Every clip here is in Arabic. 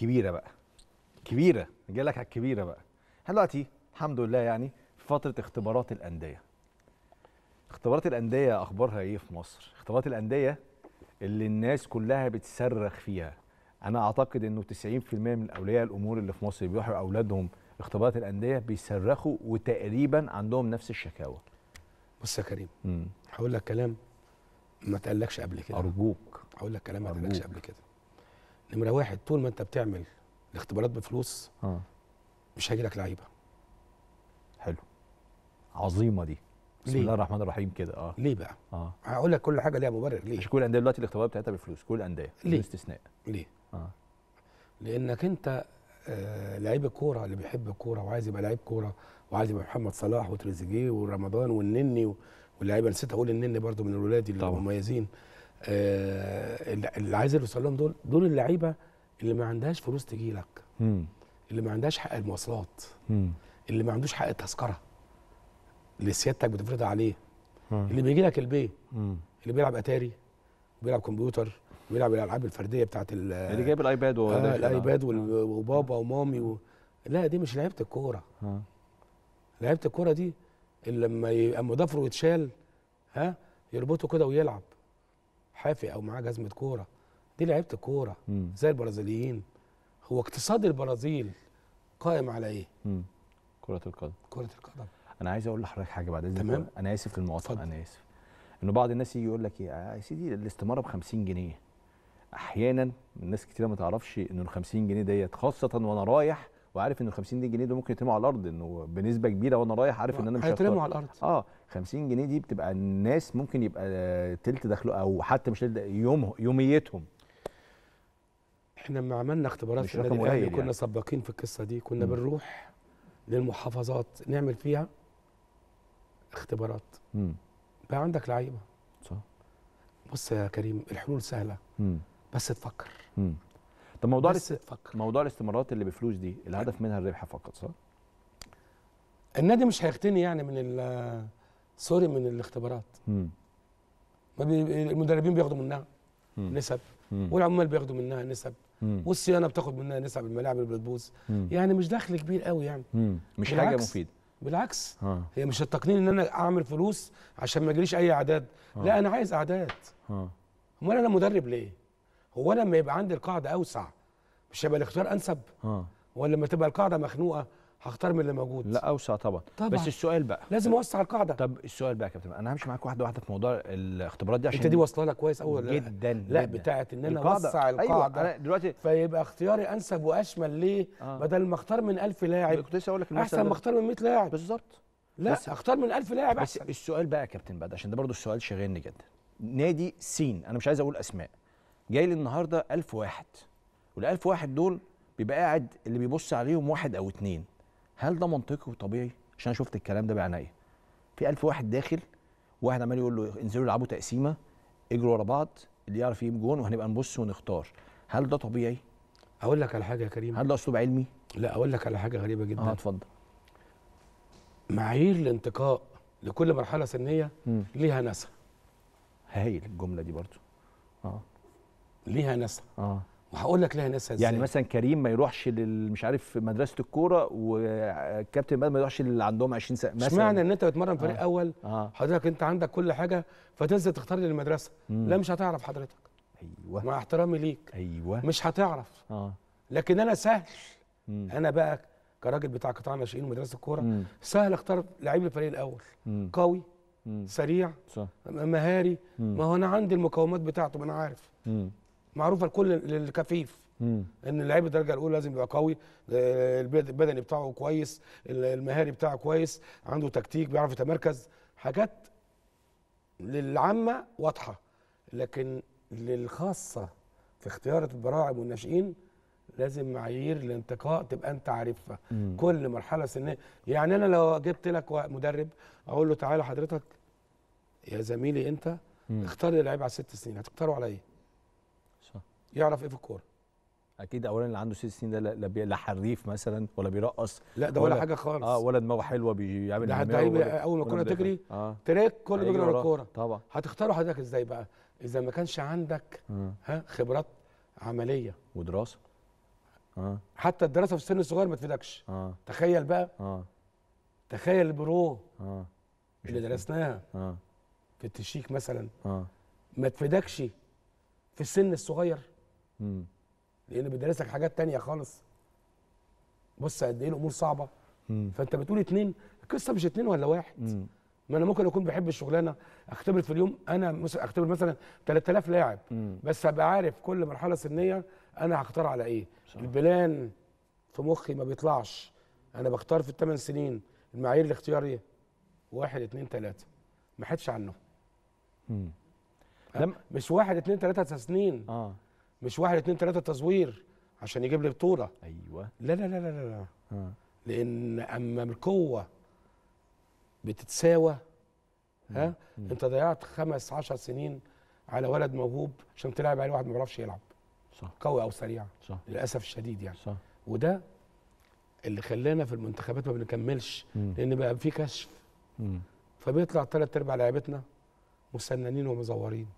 كبيره بقى كبيره جاي لك على الكبيره بقى احنا دلوقتي الحمد لله يعني في فتره اختبارات الانديه اختبارات الانديه اخبارها ايه في مصر اختبارات الانديه اللي الناس كلها بتصرخ فيها انا اعتقد انه 90% من اولياء الامور اللي في مصر بيروحوا اولادهم اختبارات الانديه بيصرخوا وتقريبا عندهم نفس الشكاوى بص يا كريم هقول لك كلام ما اتقالكش قبل كده ارجوك هقول لك كلام ما اتقالكش قبل كده نمره واحد طول ما انت بتعمل الاختبارات بفلوس اه مش هيجي لك لعيبه حلو عظيمه دي بسم ليه؟ الله الرحمن الرحيم كده اه ليه بقى؟ اه هقول لك كل حاجه ليها مبرر ليه؟ مش كل الانديه دلوقتي الاختبارات بتاعتها بفلوس كل الانديه ليه؟ استثناء ليه؟ اه لانك انت آه لعيب الكوره اللي بيحب الكوره وعايز يبقى لعيب كوره وعايز يبقى محمد صلاح وتريزيجيه ورمضان والنني واللعيبه نسيت اقول النني برضو من الولاد اللي طبعا. مميزين آه، اللي عايز يوصل لهم دول دول اللعيبه اللي ما عندهاش فلوس تجي لك اللي ما عندهاش حق المواصلات اللي ما عندوش حق التذكره اللي سيادتك بتفرضها عليه اللي بيجي لك البيت اللي بيلعب اتاري بيلعب كمبيوتر بيلعب الالعاب الفرديه بتاعت اللي جايب الايباد آه الايباد آه. وبابا ومامي و... لا دي مش لعيبه الكوره آه. لعيبه الكوره دي اللي لما يبقى مضافره يتشال ها يربطه كده ويلعب حافي او معاه جزمه كوره دي لعيبه الكوره زي البرازيليين هو اقتصاد البرازيل قائم على ايه؟ كره القدم كره القدم انا عايز اقول لحضرتك حاجه بعد اذنك تمام انا اسف للمقاطعه انا اسف انه بعض الناس يجي يقول لك ايه آه يا سيدي الاستماره ب 50 جنيه احيانا الناس كتير ما تعرفش انه ال 50 جنيه ديت خاصه وانا رايح وعارف ان ال 50 جنيه دول ممكن يترموا على الارض انه بنسبه كبيره وانا رايح عارف ان انا مش هيترموا على الارض اه 50 جنيه دي بتبقى الناس ممكن يبقى تلت دخله او حتى مش تلت يوم يوميتهم احنا لما عملنا اختبارات في النادي الاهلي كنا يعني. سباقين في القصه دي كنا م. بنروح للمحافظات نعمل فيها اختبارات م. بقى عندك لعيبه صح بص يا كريم الحلول سهله م. بس تفكر م. طب موضوع بس فكر. موضوع الاستمارات اللي بفلوس دي الهدف منها الربح فقط صح؟ النادي مش هيغتني يعني من ال سوري من الاختبارات مم. ما بي المدربين بياخدوا منها مم. نسب مم. والعمال بياخدوا منها نسب مم. والصيانه بتاخد منها نسب الملاعب اللي بتبوظ يعني مش دخل كبير قوي يعني مم. مش حاجه مفيده بالعكس ها. هي مش التقنين ان انا اعمل فلوس عشان ما يجيليش اي اعداد لا انا عايز اعداد امال انا مدرب ليه هو انا لما يبقى عندي القاعده اوسع مش هيبقى الاختيار انسب؟ اه لما تبقى القاعده مخنوقه هختار من اللي موجود لا اوسع طبعا, طبعا. بس السؤال بقى لازم اوسع القاعده طب السؤال بقى يا كابتن انا همشي معاك واحده واحده في موضوع الاختبارات دي عشان انت دي واصله لك كويس قوي جدا لا, جداً. لا بتاعه ان انا اوسع أيوة، القاعده أيوة. أنا دلوقتي فيبقى اختياري انسب واشمل ليه آه. بدل ما اختار من 1000 لاعب كنت لسه اقول لك احسن ما اختار من 100 لاعب بالظبط لا بس اختار من 1000 لاعب احسن بس السؤال بقى يا كابتن بقى عشان ده برضو السؤال شاغلني جدا نادي سين انا مش عايز اقول اسماء جاي لي النهارده 1000 واحد وال 1000 واحد دول بيبقى قاعد اللي بيبص عليهم واحد او اتنين هل ده منطقي وطبيعي؟ عشان انا شفت الكلام ده بعناية في 1000 واحد داخل واحد عمال يقول له انزلوا العبوا تقسيمه اجروا ورا بعض اللي يعرف يجيب جون وهنبقى نبص ونختار هل ده طبيعي؟ اقول لك على حاجه يا كريم هل ده اسلوب علمي؟ لا اقول لك على حاجه غريبه جدا اه اتفضل معايير الانتقاء لكل مرحله سنيه ليها ناسها هايل الجمله دي برضو اه ليها ناسها اه وهقول لك ليها ناسها يعني ازاي يعني مثلا كريم ما يروحش مش عارف مدرسه الكوره وكابتن ما يروحش اللي عندهم 20 سنه مثلا اشمعنى ان انت بتمرن فريق آه. اول آه. حضرتك انت عندك كل حاجه فتنزل تختار المدرسه مم. لا مش هتعرف حضرتك ايوه مع احترامي ليك ايوه مش هتعرف اه لكن انا سهل مم. انا بقى كراجل بتاع قطاع ناشئين ومدرسه الكوره سهل اختار لعيب الفريق الاول مم. قوي مم. سريع صح. مهاري مم. ما هو انا عندي المقومات بتاعته ما انا عارف مم. معروفه لكل للكفيف ان اللعيب الدرجه الاولى لازم يبقى قوي آه، البدني بتاعه كويس المهاري بتاعه كويس عنده تكتيك بيعرف يتمركز حاجات للعامه واضحه لكن للخاصه في اختيار البراعم والناشئين لازم معايير الانتقاء تبقى انت عارفها كل مرحله سنيه يعني انا لو جبت لك مدرب اقول له تعالى حضرتك يا زميلي انت اختار لي لعيب على ست سنين هتختاره على ايه؟ يعرف ايه في الكوره اكيد اولا اللي عنده ست سنين ده لا لا حريف مثلا ولا بيرقص لا ده ولا, ولا حاجه خالص اه ولا دماغه حلوه بيعمل ده حتى اول ما الكوره تجري آه. تريك كله بيجري ورا الكوره طبعا هتختاره حضرتك ازاي بقى؟ اذا ما كانش عندك آه. ها خبرات عمليه ودراسه آه. حتى الدراسه في السن الصغير ما تفيدكش آه. تخيل بقى آه. تخيل البرو آه. اللي درسناها آه. في التشيك مثلا آه. ما تفيدكش في السن الصغير لان بيدرسك حاجات تانية خالص بص قد ايه الامور صعبه مم. فانت بتقول اتنين القصه مش اتنين ولا واحد مم. ما انا ممكن اكون بحب الشغلانه اختبر في اليوم انا مثلا اختبر مثلا 3000 لاعب بس ابقى عارف كل مرحله سنيه انا هختار على ايه صح. البلان في مخي ما بيطلعش انا بختار في الثمان سنين المعايير الاختياريه واحد اتنين تلاته ما حدش عنه مم. أه، لم... مش واحد اتنين تلاته سنين اه مش واحد اتنين تلاته تزوير عشان يجيب لي بطوله ايوه لا لا لا لا لا, لا. آه. لان اما القوه بتتساوى ها مم. انت ضيعت خمس عشر سنين على ولد موهوب عشان تلعب عليه واحد ما بيعرفش يلعب صح قوي او سريع صح للاسف الشديد يعني صح وده اللي خلانا في المنتخبات ما بنكملش مم. لان بقى في كشف مم. فبيطلع ثلاث ارباع لعيبتنا مسننين ومزورين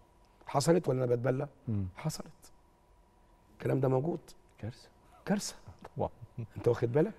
حصلت ولا انا بتبلى؟ حصلت الكلام ده موجود كارثه كارثه طبعا انت واخد بالك